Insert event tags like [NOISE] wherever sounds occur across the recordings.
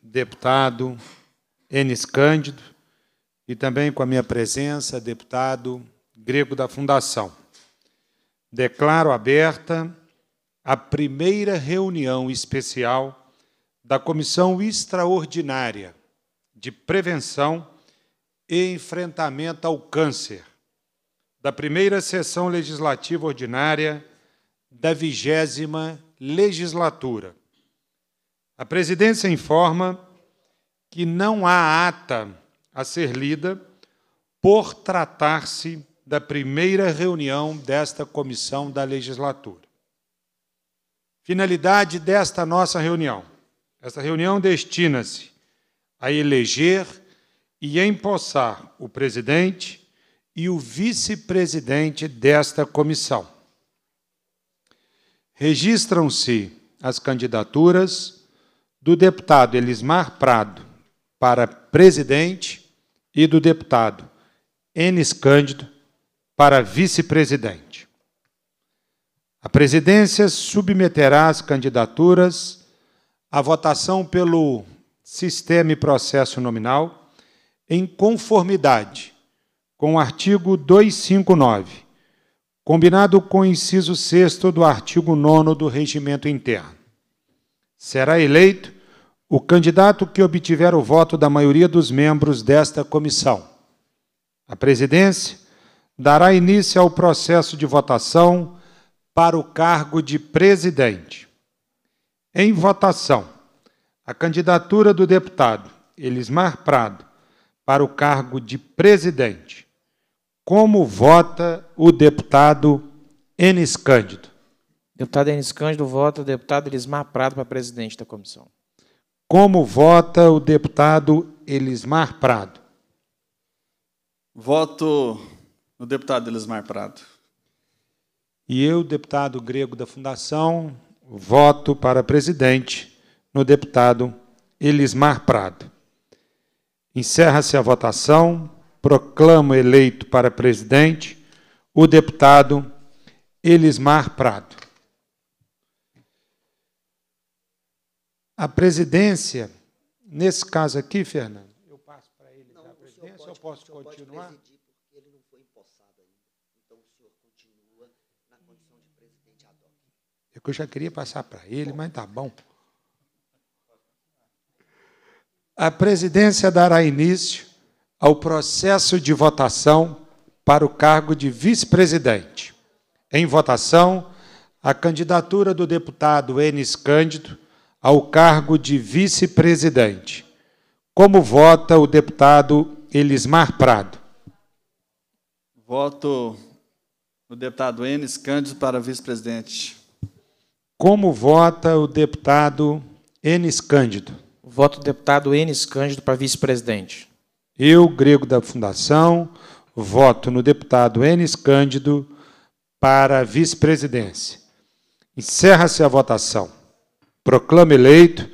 deputado Enes Cândido e também com a minha presença, deputado grego da Fundação. Declaro aberta a primeira reunião especial da Comissão Extraordinária de Prevenção e Enfrentamento ao Câncer, da primeira sessão legislativa ordinária da vigésima legislatura a presidência informa que não há ata a ser lida por tratar-se da primeira reunião desta comissão da legislatura. Finalidade desta nossa reunião. Esta reunião destina-se a eleger e empossar o presidente e o vice-presidente desta comissão. Registram-se as candidaturas do deputado Elismar Prado para presidente e do deputado Enes Cândido para vice-presidente. A presidência submeterá as candidaturas à votação pelo sistema e processo nominal em conformidade com o artigo 259, combinado com o inciso 6 do artigo 9 do regimento interno. Será eleito o candidato que obtiver o voto da maioria dos membros desta comissão. A presidência dará início ao processo de votação para o cargo de presidente. Em votação, a candidatura do deputado Elismar Prado para o cargo de presidente. Como vota o deputado Enes Cândido? Deputado Enes Cândido vota o deputado Elismar Prado para presidente da comissão. Como vota o deputado Elismar Prado? Voto no deputado Elismar Prado. E eu, deputado grego da Fundação, voto para presidente no deputado Elismar Prado. Encerra-se a votação. Proclamo eleito para presidente o deputado Elismar Prado. A presidência, nesse caso aqui, Fernando, eu passo para ele não, a presidência, pode, eu posso continuar? Presidir, porque ele não foi empossado ainda. Então o senhor continua na condição de presidente ad hoc. É que eu já queria passar para ele, bom. mas tá bom. A presidência dará início ao processo de votação para o cargo de vice-presidente. Em votação, a candidatura do deputado Enes Cândido ao cargo de vice-presidente. Como vota o deputado Elismar Prado? Voto o deputado Enes Cândido para vice-presidente. Como vota o deputado Enes Cândido? Voto o deputado Enes Cândido para vice-presidente. Eu, grego da Fundação, voto no deputado Enes Cândido para vice-presidência. Encerra-se a votação. Proclamo eleito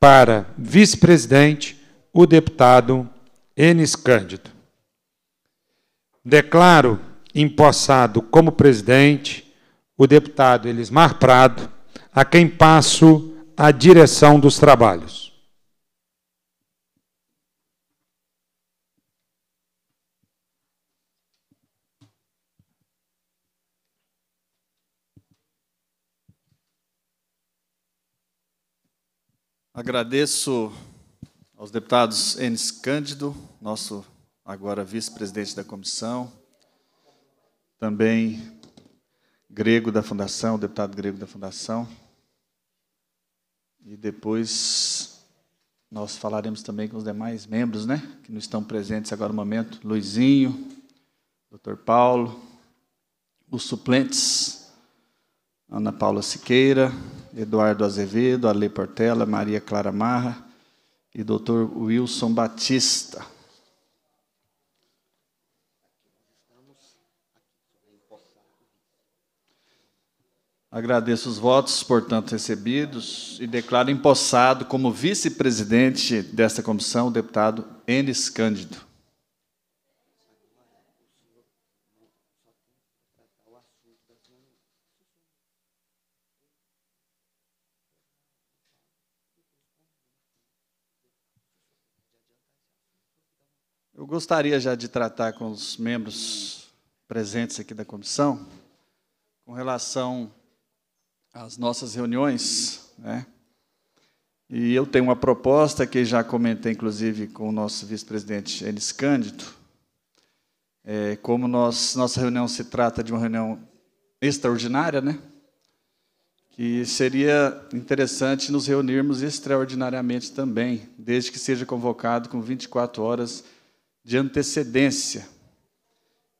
para vice-presidente o deputado Enes Cândido. Declaro empossado como presidente o deputado Elismar Prado, a quem passo a direção dos trabalhos. Agradeço aos deputados Enes Cândido, nosso agora vice-presidente da comissão, também Grego da Fundação, o deputado Grego da Fundação. E depois nós falaremos também com os demais membros, né, que não estão presentes agora no momento, Luizinho, Dr. Paulo, os suplentes, Ana Paula Siqueira, Eduardo Azevedo, Ale Portela, Maria Clara Marra e Dr. Wilson Batista. Agradeço os votos, portanto, recebidos e declaro empossado como vice-presidente desta comissão o deputado Enes Cândido. Eu gostaria já de tratar com os membros presentes aqui da comissão com relação às nossas reuniões, né? E eu tenho uma proposta que já comentei, inclusive, com o nosso vice-presidente Enes Cândido. É, como nós, nossa reunião se trata de uma reunião extraordinária, né? que seria interessante nos reunirmos extraordinariamente também, desde que seja convocado com 24 horas de antecedência.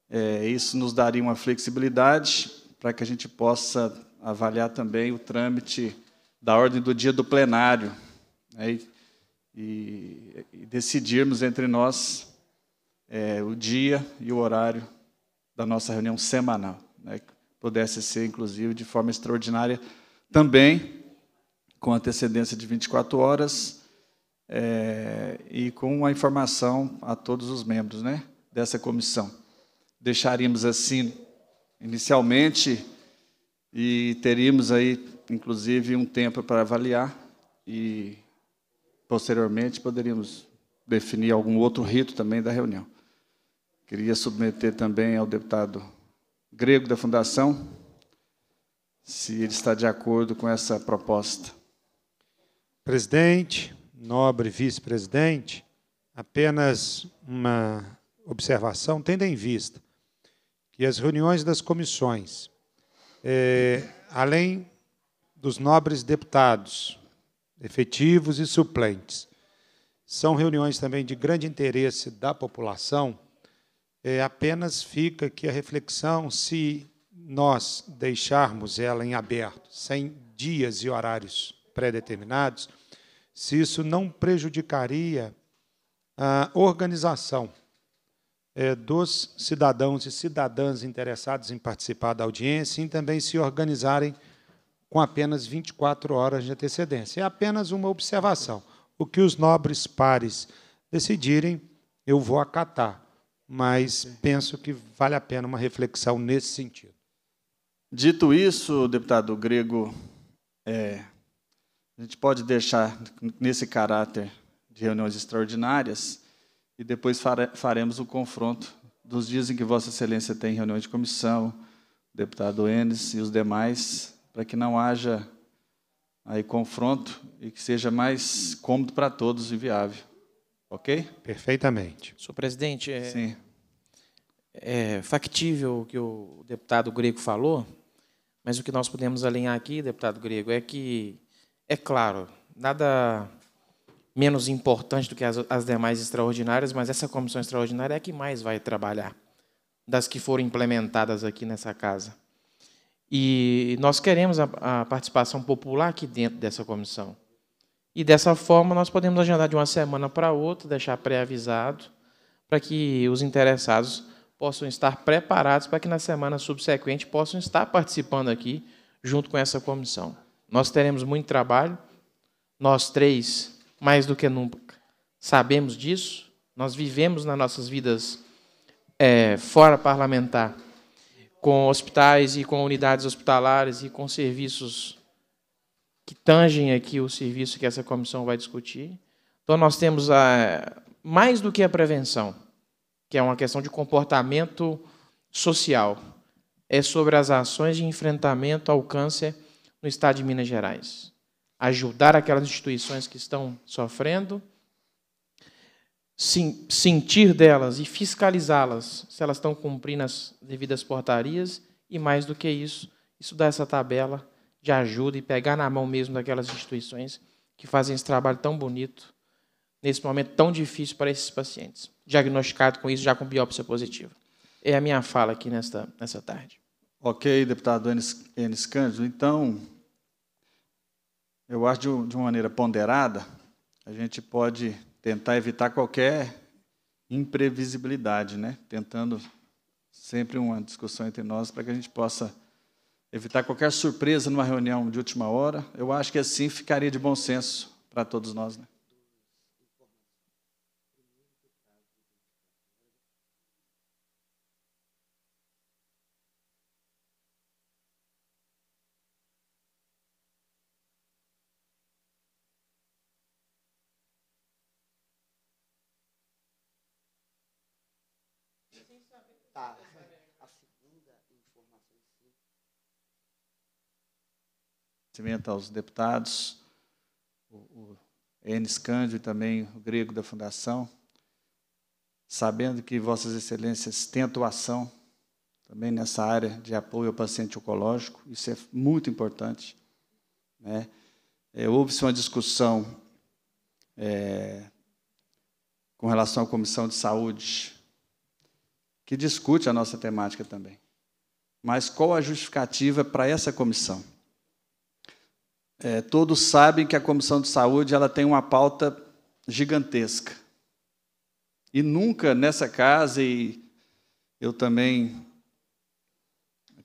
É, isso nos daria uma flexibilidade para que a gente possa avaliar também o trâmite da ordem do dia do plenário né, e, e, decidirmos entre nós é, o dia e o horário da nossa reunião semanal, né, que pudesse ser, inclusive, de forma extraordinária também, com antecedência de 24 horas é, e com a informação a todos os membros né, dessa comissão. Deixaríamos assim inicialmente e teríamos aí, inclusive, um tempo para avaliar e, posteriormente, poderíamos definir algum outro rito também da reunião. Queria submeter também ao deputado grego da Fundação se ele está de acordo com essa proposta. Presidente, nobre vice-presidente, apenas uma observação, tendo em vista que as reuniões das comissões, é, além dos nobres deputados efetivos e suplentes, são reuniões também de grande interesse da população, é, apenas fica aqui a reflexão se nós deixarmos ela em aberto, sem dias e horários pré-determinados, se isso não prejudicaria a organização é, dos cidadãos e cidadãs interessados em participar da audiência e também se organizarem com apenas 24 horas de antecedência. É apenas uma observação. O que os nobres pares decidirem, eu vou acatar, mas penso que vale a pena uma reflexão nesse sentido. Dito isso, deputado grego, é, a gente pode deixar nesse caráter de reuniões extraordinárias e depois faremos o confronto dos dias em que Vossa Excelência tem reunião de comissão, deputado Enes e os demais, para que não haja aí confronto e que seja mais cômodo para todos e viável. Ok? Perfeitamente. Senhor presidente, é, Sim. é factível o que o deputado grego falou, mas o que nós podemos alinhar aqui, deputado grego, é que é claro, nada menos importante do que as, as demais extraordinárias, mas essa comissão extraordinária é a que mais vai trabalhar das que foram implementadas aqui nessa casa. E nós queremos a, a, participação popular aqui dentro dessa comissão. E dessa forma nós podemos agendar de uma semana para outra, deixar pré-avisado, para que os interessados possam estar preparados para que na semana subsequente possam estar participando aqui junto com essa comissão. Nós teremos muito trabalho, nós três, mais do que nunca. Sabemos disso, nós vivemos nas nossas vidas é, fora parlamentar, com hospitais e com unidades hospitalares e com serviços que tangem aqui o serviço que essa comissão vai discutir. Então, nós temos a, mais do que a prevenção, que é uma questão de comportamento social, é sobre as ações de enfrentamento ao câncer no estado de Minas Gerais. Ajudar aquelas instituições que estão sofrendo, sim, sentir delas e fiscalizá-las se elas estão cumprindo as devidas portarias e, mais do que isso, estudar essa tabela de ajuda e pegar na mão mesmo daquelas instituições que fazem esse trabalho tão bonito nesse momento tão difícil para esses pacientes, diagnosticado com isso já com biópsia positiva. É a minha fala aqui nesta, nessa tarde. Ok, deputado Enes Cândido. Então, eu acho de uma maneira ponderada, a gente pode tentar evitar qualquer imprevisibilidade, né? tentando sempre uma discussão entre nós para que a gente possa evitar qualquer surpresa numa reunião de última hora. Eu acho que assim ficaria de bom senso para todos nós. Né? Tá. A segunda informação Agradecimento aos deputados, o, o Enes Cândido e também o grego da Fundação, sabendo que Vossas Excelências têm atuação também nessa área de apoio ao paciente oncológico, isso é muito importante. Né? É, Houve-se uma discussão é, com relação à Comissão de Saúde que discute a nossa temática também. Mas qual a justificativa para essa comissão? É, todos sabem que a comissão de saúde ela tem uma pauta gigantesca. E nunca nessa casa, e eu também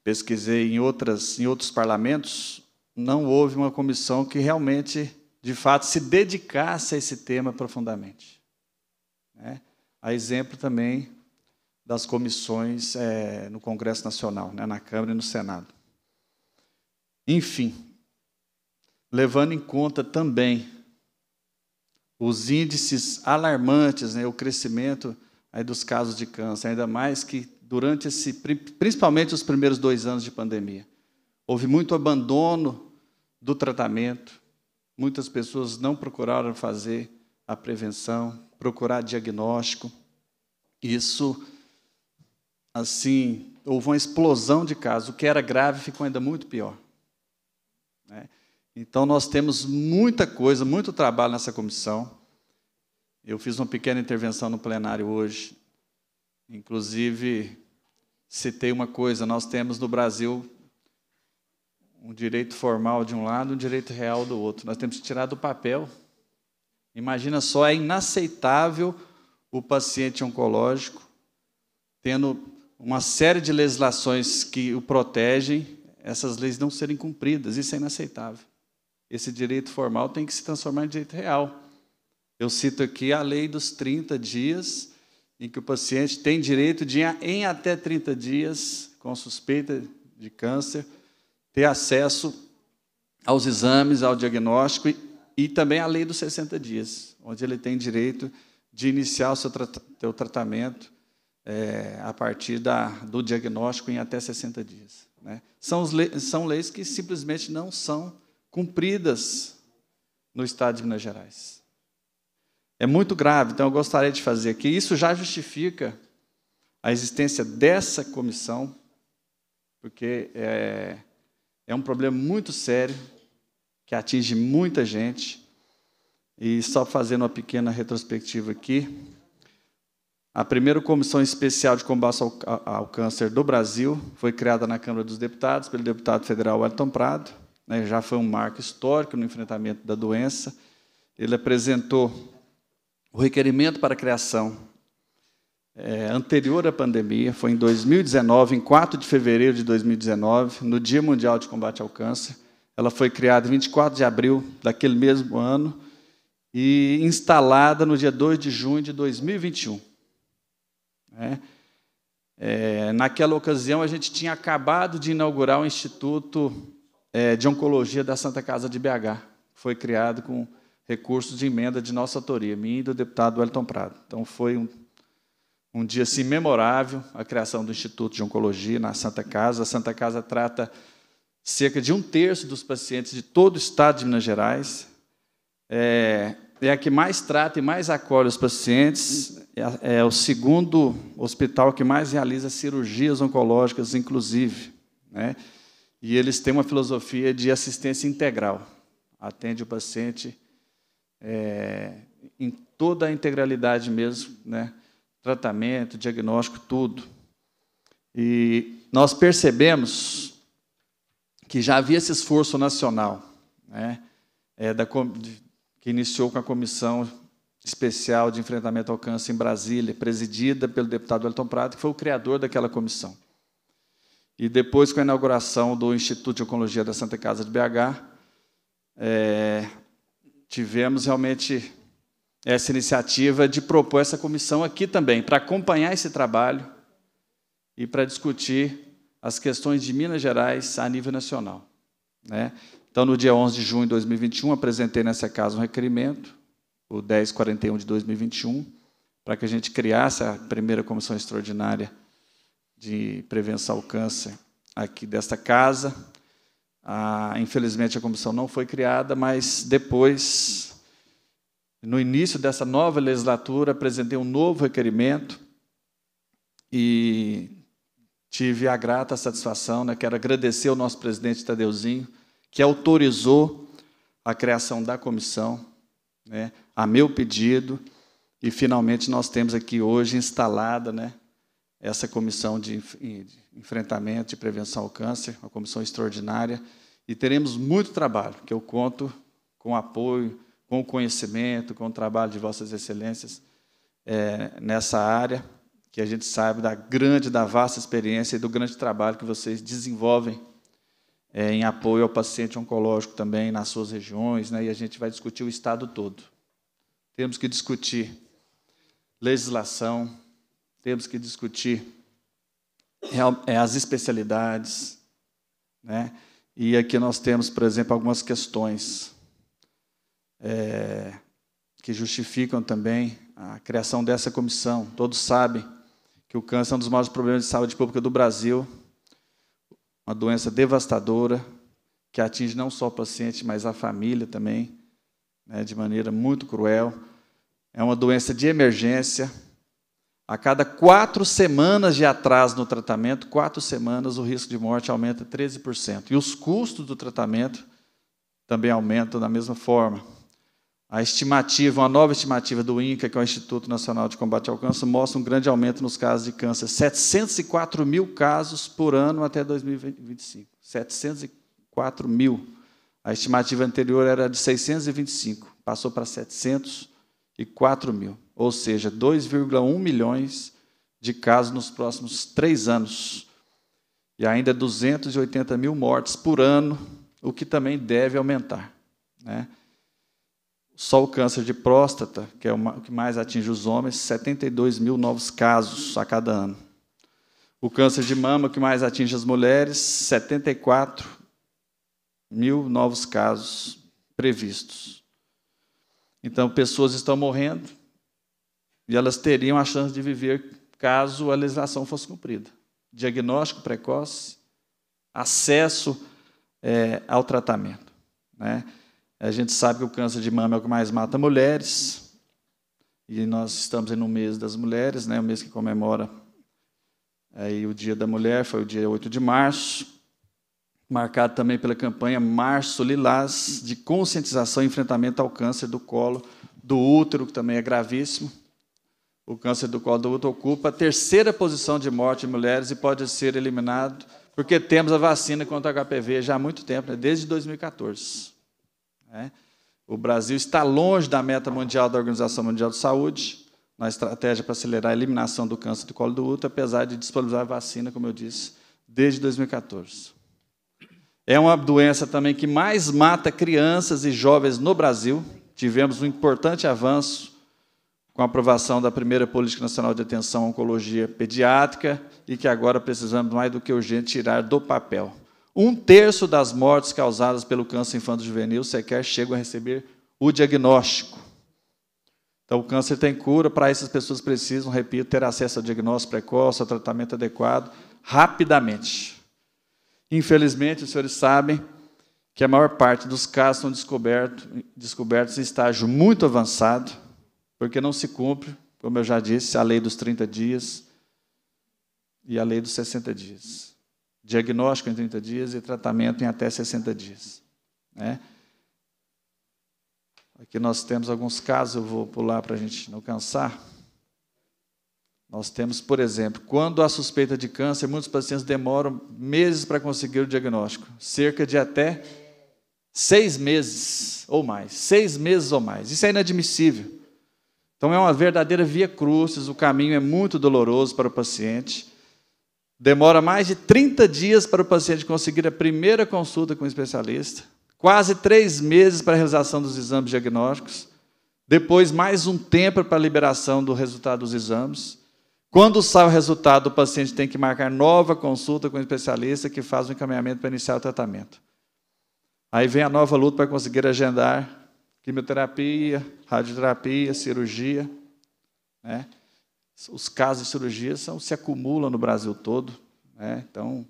pesquisei em, outras, em outros parlamentos, não houve uma comissão que realmente, de fato, se dedicasse a esse tema profundamente. É? A exemplo também das comissões é, no Congresso Nacional, né, na Câmara e no Senado. Enfim, levando em conta também os índices alarmantes, né, o crescimento aí dos casos de câncer, ainda mais que durante esse, principalmente os primeiros dois anos de pandemia, houve muito abandono do tratamento, muitas pessoas não procuraram fazer a prevenção, procurar diagnóstico. Isso assim, houve uma explosão de casos. O que era grave ficou ainda muito pior. Né? Então, nós temos muita coisa, muito trabalho nessa comissão. Eu fiz uma pequena intervenção no plenário hoje. Inclusive, citei uma coisa: nós temos no Brasil um direito formal de um lado, um direito real do outro. Nós temos que tirar do papel. Imagina só, é inaceitável o paciente oncológico tendo uma série de legislações que o protegem, essas leis não serem cumpridas. Isso é inaceitável. Esse direito formal tem que se transformar em direito real. Eu cito aqui a lei dos 30 dias, em que o paciente tem direito de, em até 30 dias, com suspeita de câncer, ter acesso aos exames, ao diagnóstico e, e também a lei dos 60 dias, onde ele tem direito de iniciar o seu tra tratamento é, a partir da, do diagnóstico em até 60 dias. Né? São, le são leis que simplesmente não são cumpridas no Estado de Minas Gerais. É muito grave, então eu gostaria de fazer aqui. Isso já justifica a existência dessa comissão, porque é, é um problema muito sério que atinge muita gente. E só fazendo uma pequena retrospectiva aqui, a primeira comissão especial de combate ao, ao, câncer do Brasil foi criada na Câmara dos Deputados pelo deputado federal Wellington Prado. Né, já foi um marco histórico no enfrentamento da doença. Ele apresentou o requerimento para a criação é, anterior à pandemia, foi em 2019, em 4 de fevereiro de 2019, no Dia Mundial de Combate ao Câncer. Ela foi criada em 24 de abril daquele mesmo ano e instalada no dia 2 de junho de 2021. Né? É, naquela ocasião, a gente tinha acabado de inaugurar o Instituto é, de Oncologia da Santa Casa de BH. Foi criado com recursos de emenda de nossa autoria, minha e do deputado Wellington Prado. Então, foi um, um dia assim, memorável a criação do Instituto de Oncologia na Santa Casa. A Santa Casa trata cerca de um terço dos pacientes de todo o estado de Minas Gerais. É, é a que mais trata e mais acolhe os pacientes, é, é o segundo hospital que mais realiza cirurgias oncológicas, inclusive. Né? E eles têm uma filosofia de assistência integral. Atende o paciente é, em toda a integralidade mesmo, né? tratamento, diagnóstico, tudo. E nós percebemos que já havia esse esforço nacional né? é, da, que iniciou com a Comissão Especial de Enfrentamento ao Câncer em Brasília, presidida pelo deputado Elton Prado, que foi o criador daquela comissão. E depois, com a inauguração do Instituto de Oncologia da Santa Casa de BH, é, tivemos realmente essa iniciativa de propor essa comissão aqui também, para acompanhar esse trabalho e para discutir as questões de Minas Gerais a nível nacional. Né? Então, no dia 11 de junho de 2021, apresentei nessa casa um requerimento, o 1041 de 2021, para que a gente criasse a primeira comissão extraordinária de prevenção ao câncer aqui desta casa. Ah, infelizmente, a comissão não foi criada, mas depois, no início dessa nova legislatura, apresentei um novo requerimento e tive a grata satisfação, né? quero agradecer ao nosso presidente Tadeuzinho, que autorizou a criação da comissão, né, a meu pedido, e finalmente nós temos aqui hoje instalada né, essa comissão de, de enfrentamento e prevenção ao câncer, uma comissão extraordinária, e teremos muito trabalho, que eu conto com apoio, com o conhecimento, com o trabalho de vossas excelências é, nessa área, que a gente sabe da grande, da vasta experiência e do grande trabalho que vocês desenvolvem é, em apoio ao paciente oncológico também nas suas regiões, né, e a gente vai discutir o Estado todo. Temos que discutir legislação, temos que discutir é, as especialidades, né? E aqui nós temos, por exemplo, algumas questões é, que justificam também a criação dessa comissão. Todos sabem que o câncer é um dos maiores problemas de saúde pública do Brasil, uma doença devastadora que atinge não só o paciente, mas a família também, né, de maneira muito cruel. É uma doença de emergência. A cada quatro semanas de atraso no tratamento, quatro semanas, o risco de morte aumenta 13%. E os custos do tratamento também aumentam da mesma forma. A estimativa, uma nova estimativa do INCA, que é o Instituto Nacional de Combate ao Câncer, mostra um grande aumento nos casos de câncer. 704 mil casos por ano até 2025. 704 mil. A estimativa anterior era de 625, passou para 704 mil. Ou seja, 2,1 milhões de casos nos próximos três anos. E ainda 280 mil mortes por ano, o que também deve aumentar. Né? Só o câncer de próstata, que é o que mais atinge os homens, 72 mil novos casos a cada ano. O câncer de mama, que mais atinge as mulheres, 74 mil novos casos previstos. Então, pessoas estão morrendo e elas teriam a chance de viver caso a legislação fosse cumprida. Diagnóstico precoce, acesso é, ao tratamento. Né? A gente sabe que o câncer de mama é o que mais mata mulheres. E nós estamos no mês das mulheres, né? o mês que comemora aí o Dia da Mulher, foi o dia 8 de março. Marcado também pela campanha Março Lilás, de conscientização e enfrentamento ao câncer do colo do útero, que também é gravíssimo. O câncer do colo do útero ocupa a terceira posição de morte em mulheres e pode ser eliminado porque temos a vacina contra o HPV já há muito tempo, né? desde 2014. Né? O Brasil está longe da meta mundial da Organização Mundial de Saúde, na estratégia para acelerar a eliminação do câncer do colo do útero, apesar de disponibilizar a vacina, como eu disse, desde 2014. É uma doença também que mais mata crianças e jovens no Brasil. Tivemos um importante avanço com a aprovação da primeira Política Nacional de Atenção à Oncologia Pediátrica e que agora precisamos mais do que urgente tirar do papel. Um terço das mortes causadas pelo câncer infanto-juvenil sequer chegam a receber o diagnóstico. Então, o câncer tem cura, para essas pessoas precisam, repito, ter acesso a diagnóstico precoce, a tratamento adequado, rapidamente. Infelizmente, os senhores sabem que a maior parte dos casos são descobertos, descobertos em estágio muito avançado, porque não se cumpre, como eu já disse, a lei dos 30 dias e a lei dos 60 dias diagnóstico em 30 dias e tratamento em até 60 dias. Né? Aqui nós temos alguns casos, eu vou pular para a gente não cansar. Nós temos, por exemplo, quando há suspeita de câncer, muitos pacientes demoram meses para conseguir o diagnóstico, cerca de até seis meses ou mais. Seis meses ou mais. Isso é inadmissível. Então é uma verdadeira via crucis, o caminho é muito doloroso para o paciente. Demora mais de 30 dias para o paciente conseguir a primeira consulta com o especialista, quase três meses para a realização dos exames diagnósticos, depois mais um tempo para a liberação do resultado dos exames. Quando sai o resultado, o paciente tem que marcar nova consulta com o especialista que faz o encaminhamento para iniciar o tratamento. Aí vem a nova luta para conseguir agendar quimioterapia, radioterapia, cirurgia. Né? os casos de cirurgia são, se acumulam no Brasil todo. Né? Então,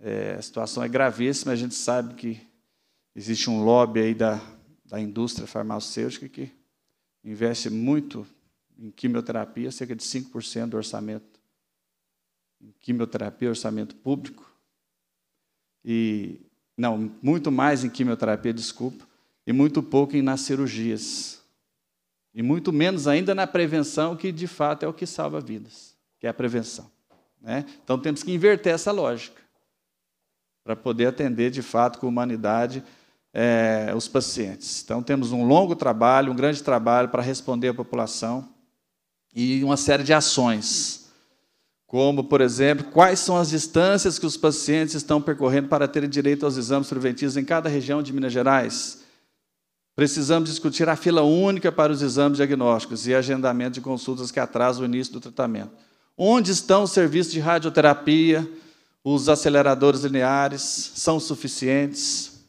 é, a situação é gravíssima. A gente sabe que existe um lobby aí da, da indústria farmacêutica que investe muito em quimioterapia, cerca de 5% do orçamento em quimioterapia, orçamento público. E, não, muito mais em quimioterapia, desculpa, e muito pouco em, nas cirurgias. E muito menos ainda na prevenção, que de fato é o que salva vidas, que é a prevenção. Né? Então temos que inverter essa lógica para poder atender de fato com humanidade é, os pacientes. Então temos um longo trabalho, um grande trabalho para responder à população e uma série de ações, como, por exemplo, quais são as distâncias que os pacientes estão percorrendo para terem direito aos exames preventivos em cada região de Minas Gerais Precisamos discutir a fila única para os exames diagnósticos e agendamento de consultas que atrasam o início do tratamento. Onde estão os serviços de radioterapia? Os aceleradores lineares são suficientes?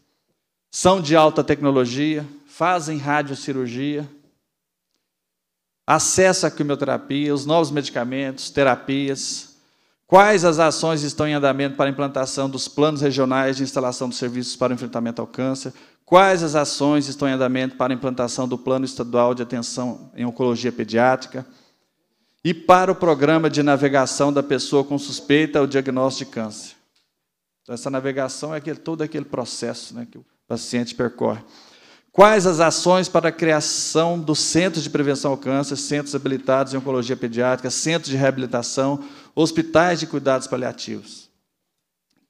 São de alta tecnologia? Fazem radiocirurgia? Acesso à quimioterapia, os novos medicamentos, terapias, Quais as ações estão em andamento para a implantação dos planos regionais de instalação de serviços para o enfrentamento ao câncer? Quais as ações estão em andamento para a implantação do Plano Estadual de Atenção em Oncologia Pediátrica e para o Programa de Navegação da Pessoa com Suspeita ao Diagnóstico de Câncer? Então, essa navegação é aquele, todo aquele processo né, que o paciente percorre. Quais as ações para a criação dos centros de prevenção ao câncer, centros habilitados em oncologia pediátrica, centros de reabilitação, hospitais de cuidados paliativos?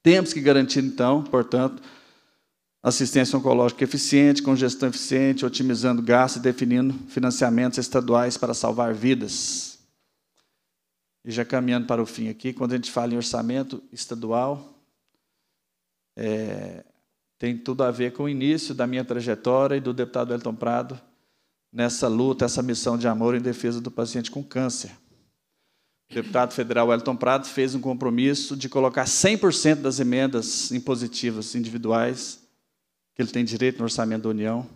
Temos que garantir, então, portanto, assistência oncológica eficiente, com gestão eficiente, otimizando gastos e definindo financiamentos estaduais para salvar vidas. E já caminhando para o fim aqui, quando a gente fala em orçamento estadual, é, tem tudo a ver com o início da minha trajetória e do deputado Elton Prado nessa luta, essa missão de amor em defesa do paciente com câncer. O deputado federal Elton Prado fez um compromisso de colocar 100% das emendas impositivas individuais que ele tem direito no orçamento da União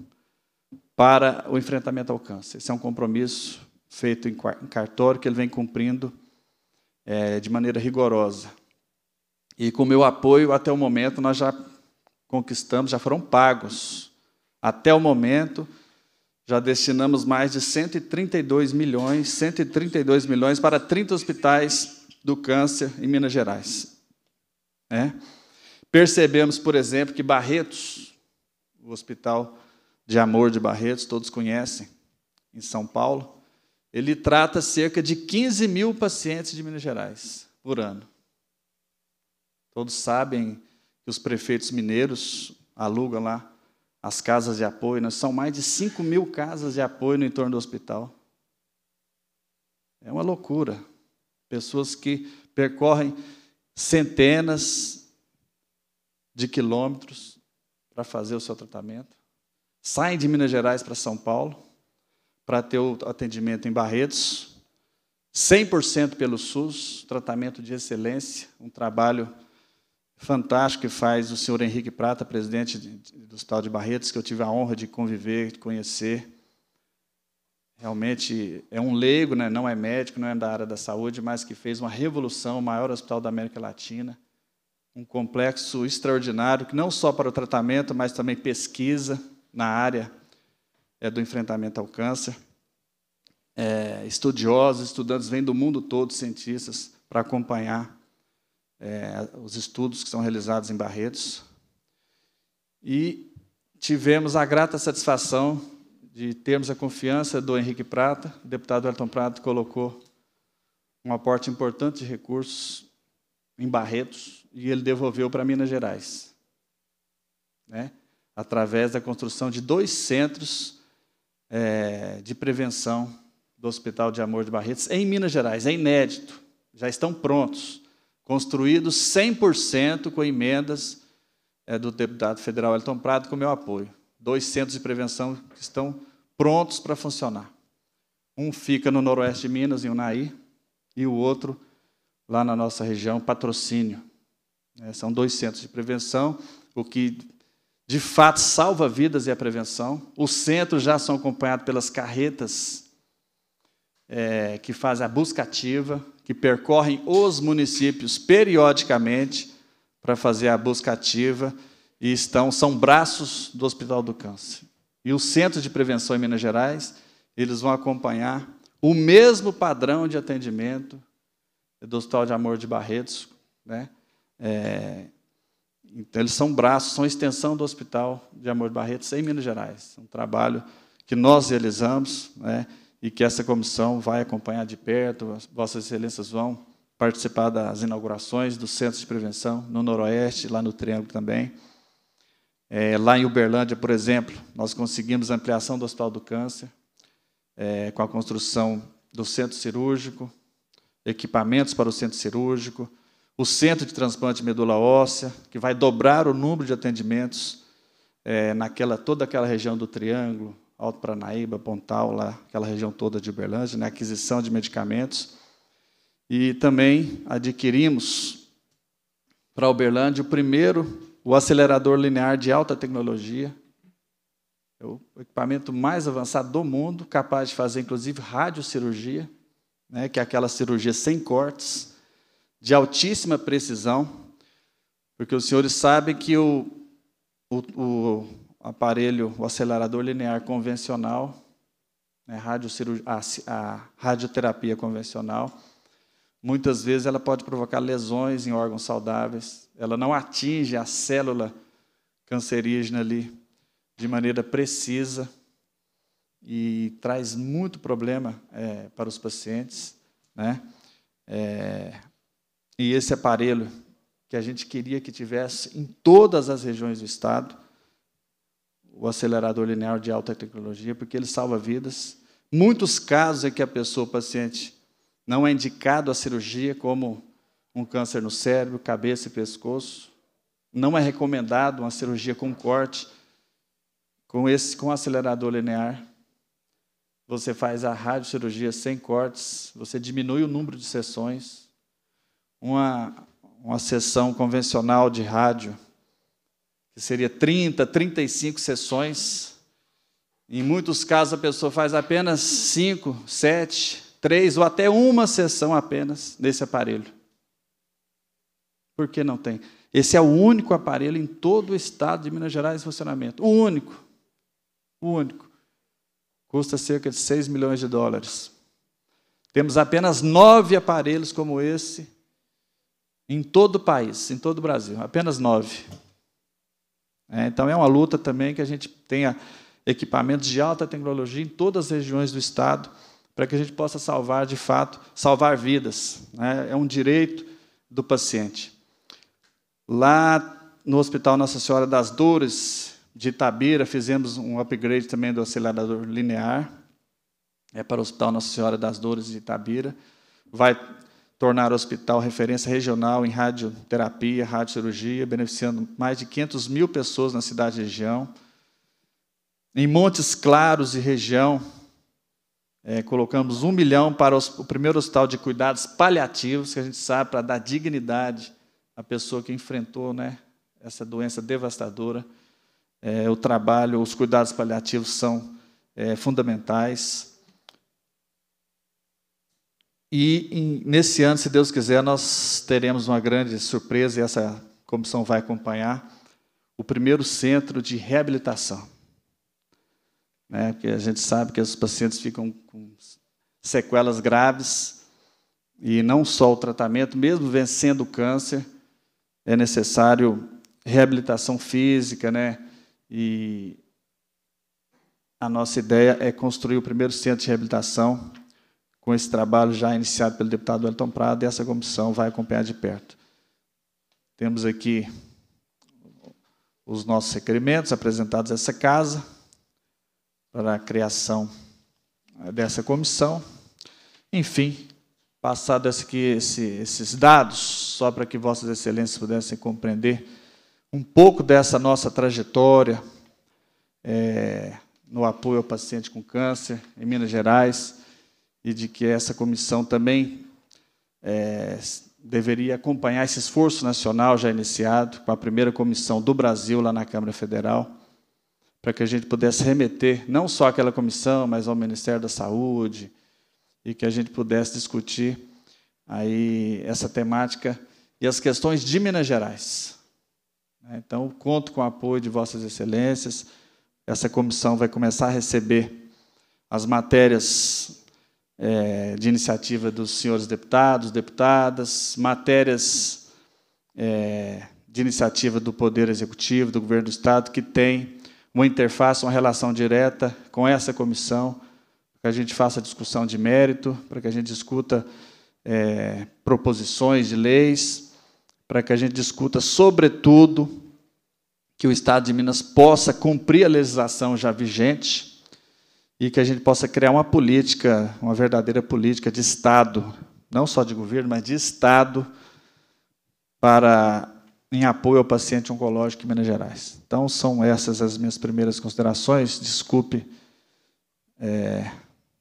para o enfrentamento ao câncer. Esse é um compromisso feito em cartório que ele vem cumprindo é, de maneira rigorosa. E com o meu apoio, até o momento, nós já conquistamos, já foram pagos. Até o momento, já destinamos mais de 132 milhões, 132 milhões para 30 hospitais do câncer em Minas Gerais. É. Percebemos, por exemplo, que Barretos, o Hospital de Amor de Barretos, todos conhecem, em São Paulo. Ele trata cerca de 15 mil pacientes de Minas Gerais por ano. Todos sabem que os prefeitos mineiros alugam lá as casas de apoio, né? são mais de 5 mil casas de apoio no entorno do hospital. É uma loucura. Pessoas que percorrem centenas de quilômetros para fazer o seu tratamento, saem de Minas Gerais para São Paulo para ter o atendimento em Barretos, 100% pelo SUS, tratamento de excelência, um trabalho fantástico que faz o senhor Henrique Prata, presidente do Hospital de Barretos, que eu tive a honra de conviver, de conhecer. Realmente é um leigo, né? não é médico, não é da área da saúde, mas que fez uma revolução, o maior hospital da América Latina um complexo extraordinário, que não só para o tratamento, mas também pesquisa na área é, do enfrentamento ao câncer. É, estudiosos, estudantes vêm do mundo todo, cientistas, para acompanhar é, os estudos que são realizados em Barretos. E tivemos a grata satisfação de termos a confiança do Henrique Prata, o deputado Elton Prata colocou um aporte importante de recursos em Barretos, e ele devolveu para Minas Gerais. Né? Através da construção de dois centros é, de prevenção do Hospital de Amor de Barretos, em Minas Gerais. É inédito, já estão prontos, construídos 100% com emendas é, do deputado federal Elton Prado, com meu apoio. Dois centros de prevenção que estão prontos para funcionar. Um fica no noroeste de Minas, em Unaí, e o outro lá na nossa região, patrocínio. É, são dois centros de prevenção, o que de fato salva vidas é a prevenção. Os centros já são acompanhados pelas carretas é, que fazem a busca ativa, que percorrem os municípios periodicamente para fazer a busca ativa e estão são braços do Hospital do Câncer. E os centros de prevenção em Minas Gerais, eles vão acompanhar o mesmo padrão de atendimento do Hospital de Amor de Barretos. Né? É, então, eles são braços, são extensão do Hospital de Amor de Barretos em Minas Gerais. É um trabalho que nós realizamos né? e que essa comissão vai acompanhar de perto. Vossas Excelências vão participar das inaugurações dos centros de prevenção no Noroeste, lá no Triângulo também. É, lá em Uberlândia, por exemplo, nós conseguimos a ampliação do Hospital do Câncer, é, com a construção do centro cirúrgico, equipamentos para o centro cirúrgico, o centro de transplante de medula óssea, que vai dobrar o número de atendimentos é, naquela toda aquela região do Triângulo, Alto Paranaíba, Pontal, lá, aquela região toda de Uberlândia, né, aquisição de medicamentos. E também adquirimos para Uberlândia o primeiro, o acelerador linear de alta tecnologia, é o equipamento mais avançado do mundo, capaz de fazer inclusive radiocirurgia né, que é aquela cirurgia sem cortes, de altíssima precisão, porque os senhores sabem que o, o, o aparelho, o acelerador linear convencional, né, a, a radioterapia convencional, muitas vezes ela pode provocar lesões em órgãos saudáveis, ela não atinge a célula cancerígena ali de maneira precisa e traz muito problema é, para os pacientes. Né? É, e esse aparelho que a gente queria que tivesse em todas as regiões do estado, o acelerador linear de alta tecnologia, porque ele salva vidas. Muitos casos em que a pessoa, o paciente, não é indicado a cirurgia, como um câncer no cérebro, cabeça e pescoço. Não é recomendado uma cirurgia com corte. Com esse, com acelerador linear, você faz a radiocirurgia sem cortes, você diminui o número de sessões. Uma, uma sessão convencional de rádio, que seria 30, 35 sessões, em muitos casos a pessoa faz apenas 5, 7, 3 ou até uma sessão apenas nesse aparelho. Por que não tem? Esse é o único aparelho em todo o estado de Minas Gerais em funcionamento. O único. O único custa cerca de 6 milhões de dólares. Temos apenas nove aparelhos como esse em todo o país, em todo o Brasil, apenas nove. É, então é uma luta também que a gente tenha equipamentos de alta tecnologia em todas as regiões do estado para que a gente possa salvar de fato, salvar vidas. Né? É um direito do paciente. Lá no Hospital Nossa Senhora das Dores, de Itabira, fizemos um upgrade também do acelerador linear, é para o Hospital Nossa Senhora das Dores de Itabira. Vai tornar o hospital referência regional em radioterapia, radiocirurgia, beneficiando mais de 500 mil pessoas na cidade e região. Em Montes Claros e região, é, colocamos um milhão para os, o primeiro hospital de cuidados paliativos, que a gente sabe para dar dignidade à pessoa que enfrentou né, essa doença devastadora é, o trabalho, os cuidados paliativos são é, fundamentais. E em, nesse ano, se Deus quiser, nós teremos uma grande surpresa e essa comissão vai acompanhar o primeiro centro de reabilitação. Né? Porque a gente sabe que os pacientes ficam com sequelas graves e não só o tratamento, mesmo vencendo o câncer, é necessário reabilitação física, né? E a nossa ideia é construir o primeiro centro de reabilitação com esse trabalho já iniciado pelo deputado Elton Prado, e essa comissão vai acompanhar de perto. Temos aqui os nossos requerimentos apresentados a essa casa para a criação dessa comissão. Enfim, passados esse, esses dados, só para que vossas excelências pudessem compreender um pouco dessa nossa trajetória é, no apoio ao paciente com câncer em Minas Gerais e de que essa comissão também é, deveria acompanhar esse esforço nacional já iniciado com a primeira comissão do Brasil lá na Câmara Federal para que a gente pudesse remeter não só àquela comissão, mas ao Ministério da Saúde e que a gente pudesse discutir aí essa temática e as questões de Minas Gerais. Né? Então, conto com o apoio de Vossas Excelências. Essa comissão vai começar a receber as matérias é, de iniciativa dos senhores deputados, deputadas, matérias é, de iniciativa do Poder Executivo, do Governo do Estado, que tem uma interface, uma relação direta com essa comissão, para que a gente faça discussão de mérito, para que a gente discuta é, proposições de leis para que a gente discuta, sobretudo, que o Estado de Minas possa cumprir a legislação já vigente e que a gente possa criar uma política, uma verdadeira política de Estado, não só de governo, mas de Estado, para em apoio ao paciente oncológico em Minas Gerais. Então, são essas as minhas primeiras considerações. Desculpe é,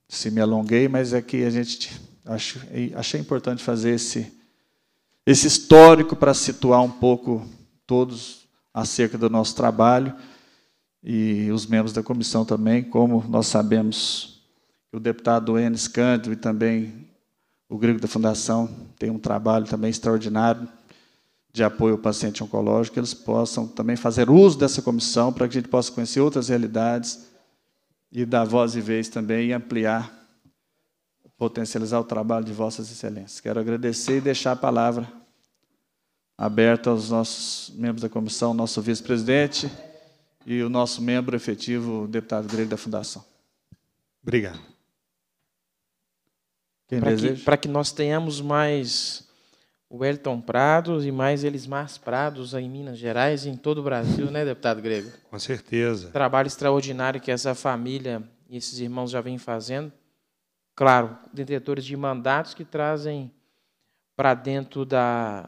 se me alonguei, mas é que a gente acho, achei importante fazer esse esse histórico para situar um pouco todos acerca do nosso trabalho e os membros da comissão também, como nós sabemos que o deputado Enes Cândido e também o Grego da Fundação tem um trabalho também extraordinário de apoio ao paciente oncológico, que eles possam também fazer uso dessa comissão para que a gente possa conhecer outras realidades e dar voz e vez também e ampliar potencializar o trabalho de Vossas Excelências. Quero agradecer e deixar a palavra aberta aos nossos membros da comissão, nosso vice-presidente e o nosso membro efetivo, o deputado Grego da Fundação. Obrigado. Para que, que, nós tenhamos mais o Elton Prados e mais eles mais Prados em Minas Gerais e em todo o Brasil, né, deputado Grego? Com certeza. Trabalho extraordinário que essa família e esses irmãos já vêm fazendo claro, detentores de mandatos que trazem para dentro da,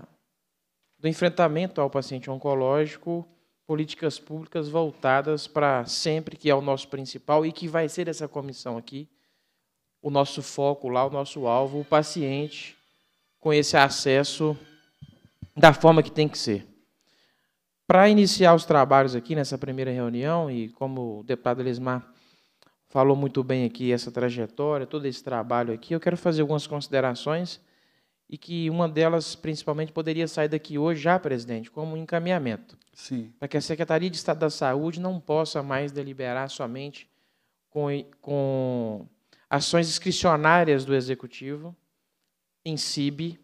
do enfrentamento ao paciente oncológico políticas públicas voltadas para sempre, que é o nosso principal e que vai ser essa comissão aqui, o nosso foco lá, o nosso alvo, o paciente com esse acesso da forma que tem que ser. Para iniciar os trabalhos aqui nessa primeira reunião, e como o deputado Elismar falou muito bem aqui essa trajetória, todo esse trabalho aqui. Eu quero fazer algumas considerações e que uma delas, principalmente, poderia sair daqui hoje já, presidente, como um encaminhamento. Sim. Para que a Secretaria de Estado da Saúde não possa mais deliberar somente com, com ações discricionárias do Executivo, em CIB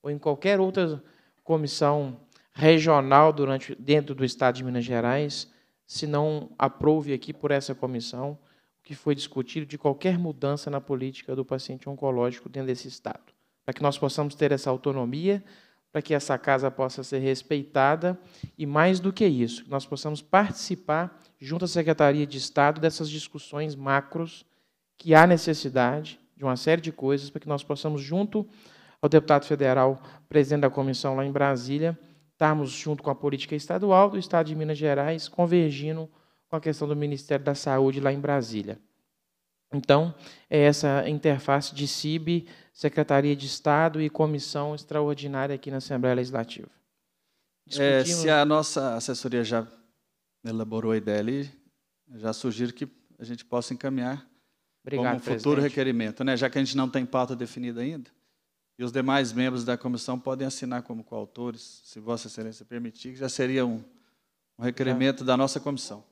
ou em qualquer outra comissão regional durante, dentro do Estado de Minas Gerais, se não aprove aqui por essa comissão que foi discutido de qualquer mudança na política do paciente oncológico dentro desse Estado, para que nós possamos ter essa autonomia, para que essa casa possa ser respeitada e, mais do que isso, nós possamos participar, junto à Secretaria de Estado, dessas discussões macros que há necessidade de uma série de coisas para que nós possamos, junto ao deputado federal, presidente da comissão lá em Brasília, estarmos junto com a política estadual do Estado de Minas Gerais, convergindo com a questão do Ministério da Saúde lá em Brasília. Então, é essa interface de CIB, Secretaria de Estado e Comissão Extraordinária aqui na Assembleia Legislativa. É, se a nossa assessoria já elaborou a ideia ali, já sugiro que a gente possa encaminhar Obrigado, como um futuro presidente. requerimento, né? já que a gente não tem pauta definida ainda, e os demais membros da comissão podem assinar como coautores, se Vossa Excelência permitir, que já seria um, um requerimento tá. da nossa comissão.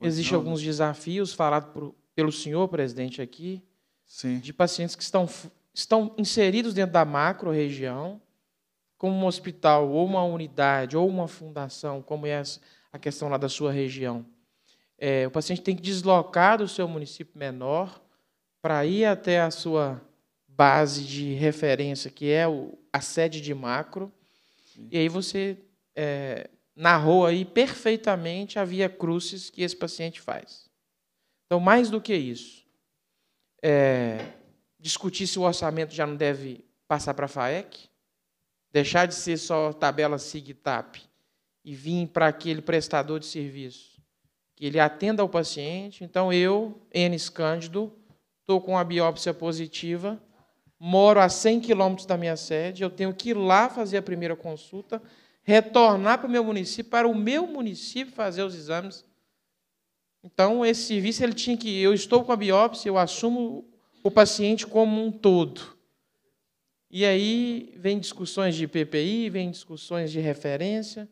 Existem alguns desafios falados por, pelo senhor, presidente, aqui, Sim. de pacientes que estão, estão inseridos dentro da macro-região, como um hospital, ou uma unidade, ou uma fundação, como é a questão lá da sua região. É, o paciente tem que deslocar do seu município menor para ir até a sua base de referência, que é o, a sede de macro, Sim. e aí você é, narrou aí perfeitamente a via crucis que esse paciente faz. Então, mais do que isso, é, discutir se o orçamento já não deve passar para a FAEC, deixar de ser só tabela SIG-TAP e vir para aquele prestador de serviço que ele atenda ao paciente. Então, eu, Enes Cândido, estou com a biópsia positiva, moro a 100 quilômetros da minha sede, eu tenho que ir lá fazer a primeira consulta retornar para o meu município, para o meu município fazer os exames. Então, esse serviço ele tinha que. Eu estou com a biópsia, eu assumo o paciente como um todo. E aí vem discussões de PPI, vem discussões de referência.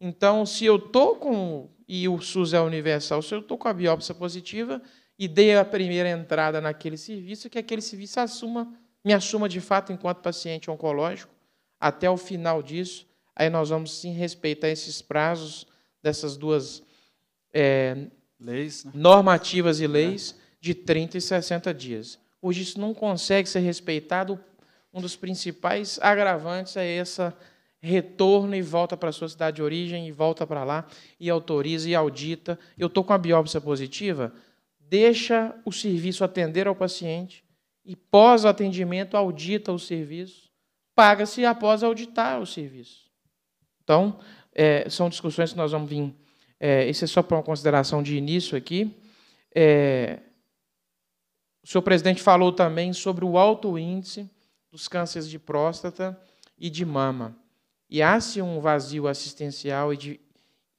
Então, se eu estou com. E o SUS é universal, se eu estou com a biópsia positiva e dei a primeira entrada naquele serviço, que aquele serviço assuma, me assuma de fato enquanto paciente oncológico, até o final disso, Aí nós vamos sim respeitar esses prazos dessas duas é, leis, né? normativas e leis é. de 30 e 60 dias. Hoje isso não consegue ser respeitado. Um dos principais agravantes é essa retorno e volta para a sua cidade de origem e volta para lá e autoriza e audita. Eu estou com a biópsia positiva, deixa o serviço atender ao paciente e pós atendimento audita o serviço, paga-se após auditar o serviço. Então, é, são discussões que nós vamos vir. É, isso é só para uma consideração de início aqui. É, o senhor presidente falou também sobre o alto índice dos cânceres de próstata e de mama. E há-se um vazio assistencial e, de,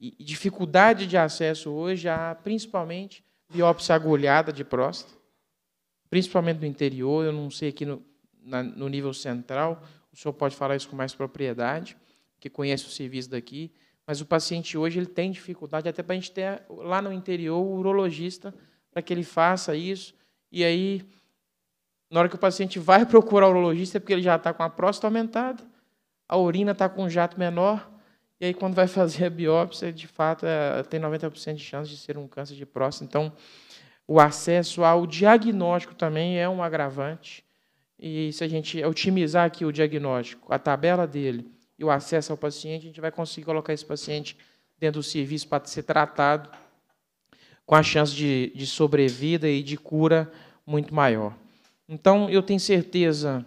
e dificuldade de acesso hoje a, principalmente, biópsia agulhada de próstata, principalmente no interior, eu não sei aqui no, na, no nível central, o senhor pode falar isso com mais propriedade que conhece o serviço daqui, mas o paciente hoje ele tem dificuldade, até para a gente ter lá no interior o urologista, para que ele faça isso. E aí, na hora que o paciente vai procurar o urologista, é porque ele já está com a próstata aumentada, a urina está com um jato menor, e aí quando vai [LAUGHS] fazer a biópsia, de fato, é, tem 90% de chance de ser um câncer de próstata. Então, o acesso ao diagnóstico também é um agravante. E se a gente otimizar aqui o diagnóstico, a tabela dele, e o acesso ao paciente, a gente vai conseguir colocar esse paciente dentro do serviço para ser tratado com a chance de, de sobrevida e de cura muito maior. Então, eu tenho certeza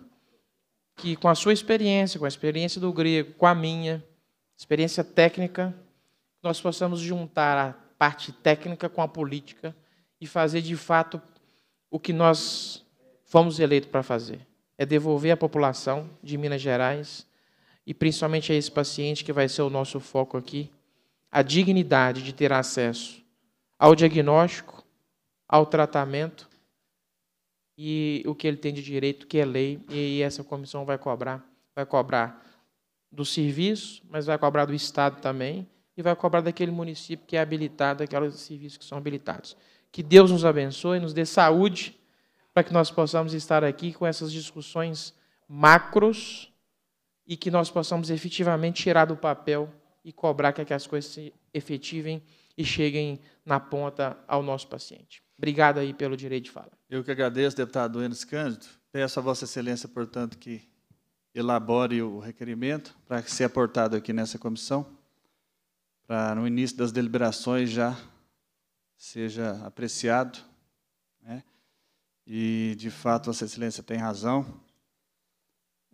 que com a sua experiência, com a experiência do grego, com a minha, experiência técnica, nós possamos juntar a parte técnica com a política e fazer de fato o que nós fomos eleitos para fazer: é devolver à população de Minas Gerais e principalmente a esse paciente que vai ser o nosso foco aqui, a dignidade de ter acesso ao diagnóstico, ao tratamento e o que ele tem de direito, que é lei, e essa comissão vai cobrar, vai cobrar do serviço, mas vai cobrar do Estado também e vai cobrar daquele município que é habilitado, daqueles serviços que são habilitados. Que Deus nos abençoe, nos dê saúde para que nós possamos estar aqui com essas discussões macros e que nós possamos efetivamente tirar do papel e cobrar que, as coisas se efetivem e cheguem na ponta ao nosso paciente. Obrigado aí pelo direito de fala. Eu que agradeço, deputado Enes Cândido. Peço a Vossa Excelência, portanto, que elabore o requerimento para que seja aportado aqui nessa comissão, para no início das deliberações já seja apreciado. Né? E, de fato, Vossa Excelência tem razão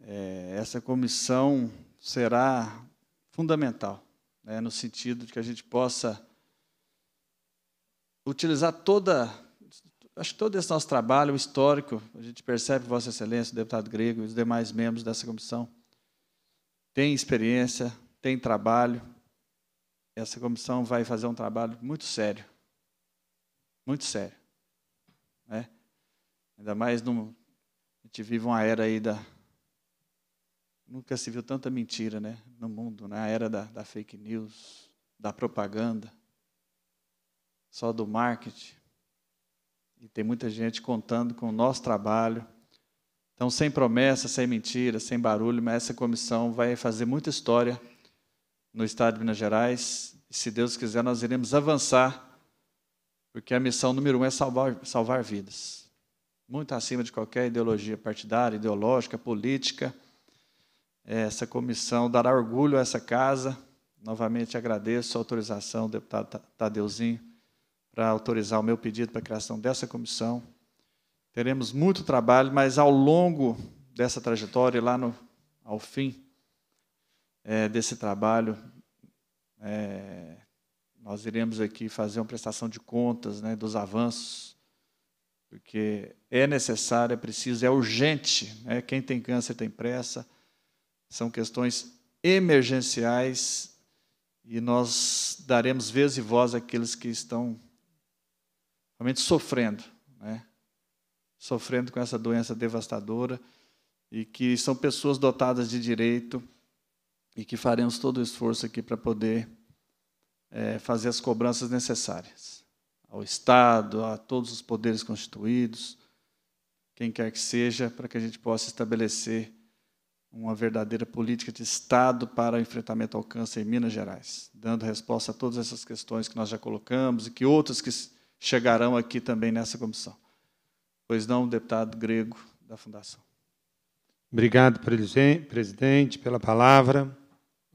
é, essa comissão será fundamental, né, no sentido de que a gente possa utilizar toda, acho que todo esse nosso trabalho histórico, a gente percebe Vossa Excelência, o deputado Grego e os demais membros dessa comissão têm experiência, têm trabalho. Essa comissão vai fazer um trabalho muito sério, muito sério. Né? Ainda mais no, a gente vive uma era aí da Nunca se viu tanta mentira né, no mundo, na né? era da, da fake news, da propaganda, só do marketing. E tem muita gente contando com o nosso trabalho. Então, sem promessa, sem mentira, sem barulho, mas essa comissão vai fazer muita história no estado de Minas Gerais. E, se Deus quiser, nós iremos avançar, porque a missão número um é salvar, salvar vidas. Muito acima de qualquer ideologia partidária, ideológica, política. É, essa comissão, dará orgulho a essa casa. Novamente agradeço a autorização deputado Tadeuzinho para autorizar o meu pedido para a criação dessa comissão. Teremos muito trabalho, mas ao longo dessa trajetória, lá no, ao fim é, desse trabalho, é, nós iremos aqui fazer uma prestação de contas né, dos avanços, porque é necessário, é preciso, é urgente. Né, quem tem câncer tem pressa. São questões emergenciais e nós daremos vez e voz àqueles que estão realmente sofrendo, né? sofrendo com essa doença devastadora e que são pessoas dotadas de direito e que faremos todo o esforço aqui para poder é, fazer as cobranças necessárias ao Estado, a todos os poderes constituídos, quem quer que seja, para que a gente possa estabelecer uma verdadeira política de Estado para o enfrentamento ao câncer em Minas Gerais, dando resposta a todas essas questões que nós já colocamos e que outras que chegarão aqui também nessa comissão. Pois não, deputado grego da Fundação. Obrigado, presidente, pela palavra.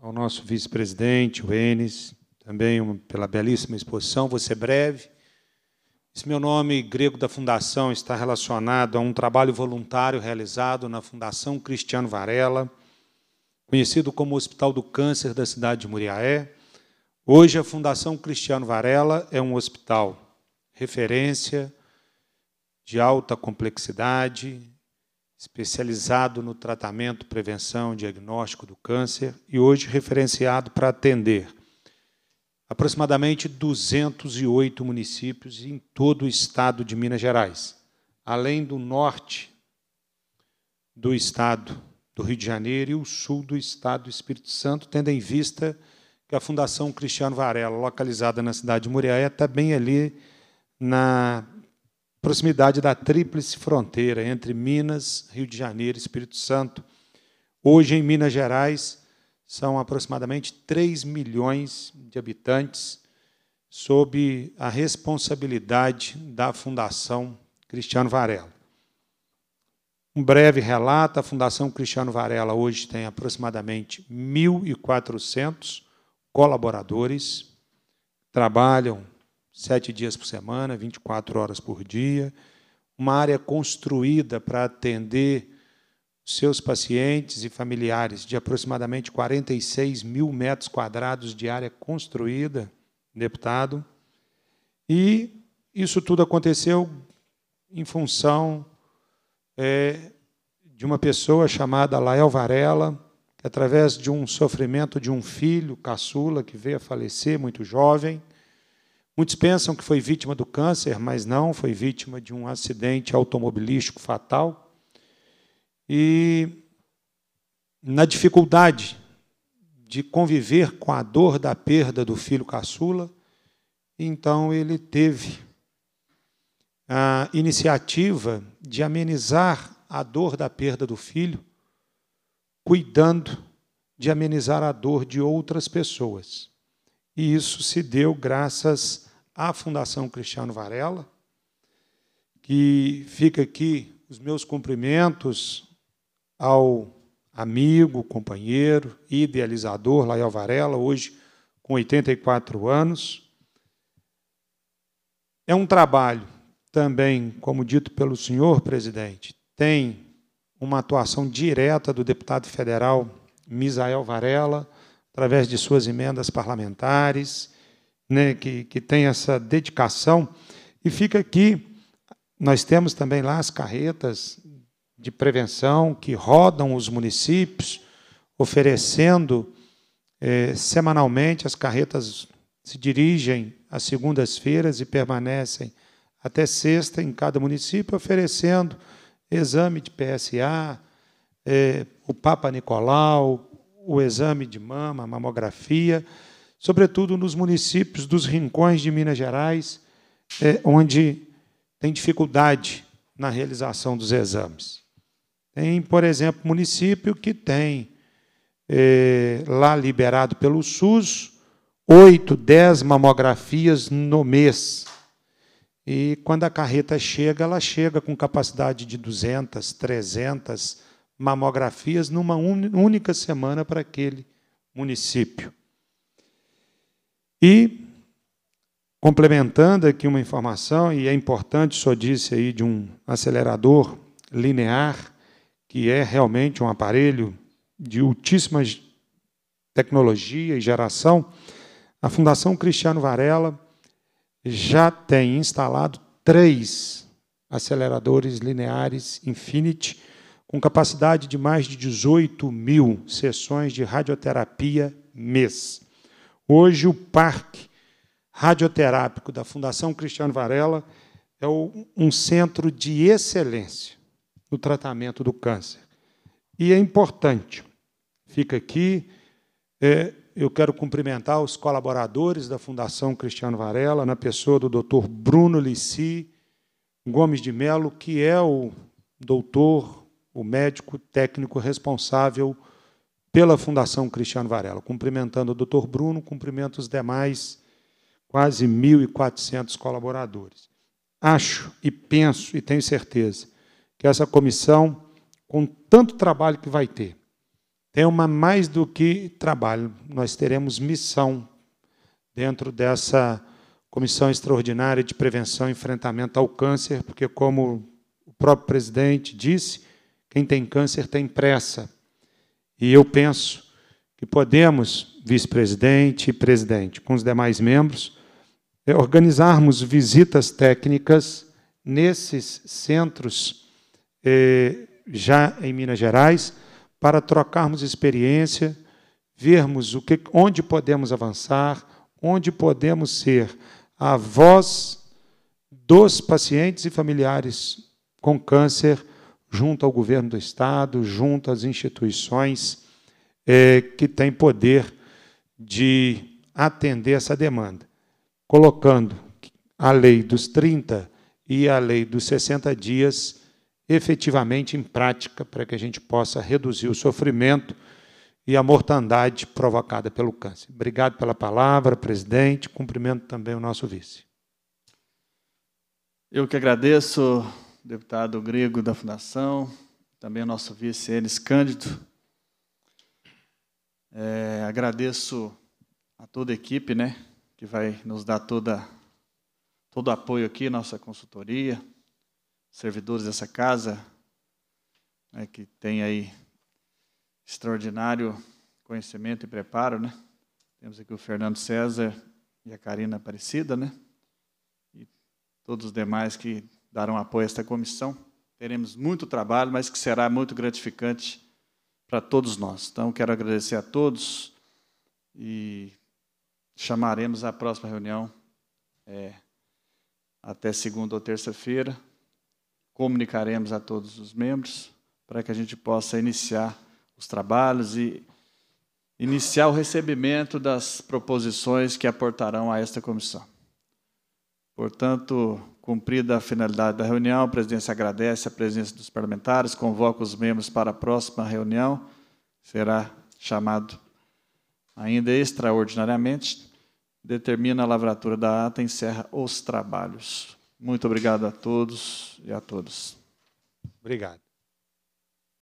Ao nosso vice-presidente, o Enes, também pela belíssima exposição. Vou ser breve. Esse meu nome grego da fundação está relacionado a um trabalho voluntário realizado na Fundação Cristiano Varela, conhecido como Hospital do Câncer da cidade de Muriaé. Hoje, a Fundação Cristiano Varela é um hospital referência de alta complexidade, especializado no tratamento, prevenção, diagnóstico do câncer e hoje referenciado para atender aproximadamente 208 municípios em todo o estado de Minas Gerais, além do norte do estado do Rio de Janeiro e o sul do estado do Espírito Santo, tendo em vista que a Fundação Cristiano Varela, localizada na cidade de Muriaé, está bem ali na proximidade da tríplice fronteira entre Minas, Rio de Janeiro e Espírito Santo. Hoje, em Minas Gerais, são aproximadamente 3 milhões de habitantes, sob a responsabilidade da Fundação Cristiano Varela. Um breve relato: a Fundação Cristiano Varela hoje tem aproximadamente 1.400 colaboradores, trabalham sete dias por semana, 24 horas por dia, uma área construída para atender seus pacientes e familiares, de aproximadamente 46 mil metros quadrados de área construída, deputado. E isso tudo aconteceu em função é, de uma pessoa chamada Lael Varela, que, através de um sofrimento de um filho, caçula, que veio a falecer muito jovem. Muitos pensam que foi vítima do câncer, mas não, foi vítima de um acidente automobilístico fatal e na dificuldade de conviver com a dor da perda do filho caçula, então ele teve a iniciativa de amenizar a dor da perda do filho, cuidando de amenizar a dor de outras pessoas. E isso se deu graças à Fundação Cristiano Varela, que fica aqui os meus cumprimentos ao amigo, companheiro, idealizador Lael Varela, hoje com 84 anos. É um trabalho também, como dito pelo senhor presidente, tem uma atuação direta do deputado federal Misael Varela, através de suas emendas parlamentares, né, que, que tem essa dedicação. E fica aqui, nós temos também lá as carretas de prevenção que rodam os municípios, oferecendo eh, semanalmente, as carretas se dirigem às segundas-feiras e permanecem até sexta em cada município, oferecendo exame de PSA, eh, o Papa Nicolau, o exame de mama, a mamografia, sobretudo nos municípios dos rincões de Minas Gerais, eh, onde tem dificuldade na realização dos exames. Tem, por exemplo, município que tem é, lá liberado pelo SUS oito dez mamografias no mês. E quando a carreta chega, ela chega com capacidade de 200, 300 mamografias numa única semana para aquele município. E, complementando aqui uma informação, e é importante, só disse aí de um acelerador linear, que é realmente um aparelho de altíssima tecnologia e geração, a Fundação Cristiano Varela já tem instalado três aceleradores lineares Infinity, com capacidade de mais de 18 mil sessões de radioterapia mês. Hoje, o parque radioterápico da Fundação Cristiano Varela é um centro de excelência no tratamento do câncer. E é importante, fica aqui, é, eu quero cumprimentar os colaboradores da Fundação Cristiano Varela, na pessoa do doutor Bruno Lissi Gomes de Melo, que é o doutor, o médico técnico responsável pela Fundação Cristiano Varela. Cumprimentando o doutor Bruno, cumprimento os demais quase 1.400 colaboradores. Acho e penso e tenho certeza que essa comissão, com tanto trabalho que vai ter, tem uma mais do que trabalho, nós teremos missão dentro dessa Comissão Extraordinária de Prevenção e Enfrentamento ao Câncer, porque, como o próprio presidente disse, quem tem câncer tem pressa. E eu penso que podemos, vice-presidente e presidente, com os demais membros, eh, organizarmos visitas técnicas nesses centros eh, já em Minas Gerais, para trocarmos experiência, vermos o que, onde podemos avançar, onde podemos ser a voz dos pacientes e familiares com câncer junto ao governo do Estado, junto às instituições eh, que têm poder de atender essa demanda, colocando a lei dos 30 e a lei dos 60 dias efetivamente em prática para que a gente possa reduzir o sofrimento e a mortandade provocada pelo câncer. Obrigado pela palavra, presidente. Cumprimento também o nosso vice. Eu que agradeço, deputado Grego da Fundação, também o nosso vice Enes Cândido. É, agradeço a toda a equipe, né, que vai nos dar toda todo o apoio aqui, nossa consultoria, servidores dessa casa, né, que tem aí extraordinário conhecimento e preparo, né? Temos aqui o Fernando César e a Karina Aparecida, né? E todos os demais que darão apoio a esta comissão. Teremos muito trabalho, mas que será muito gratificante para todos nós. Então, quero agradecer a todos e chamaremos a próxima reunião é, até segunda ou terça-feira comunicaremos a todos os membros para que a gente possa iniciar os trabalhos e iniciar o recebimento das proposições que aportarão a esta comissão. Portanto, cumprida a finalidade da reunião, a presidência agradece a presença dos parlamentares, convoca os membros para a próxima reunião, será chamado ainda extraordinariamente, determina a lavratura da ata e encerra os trabalhos. Muito obrigado a todos e a todas. Obrigado.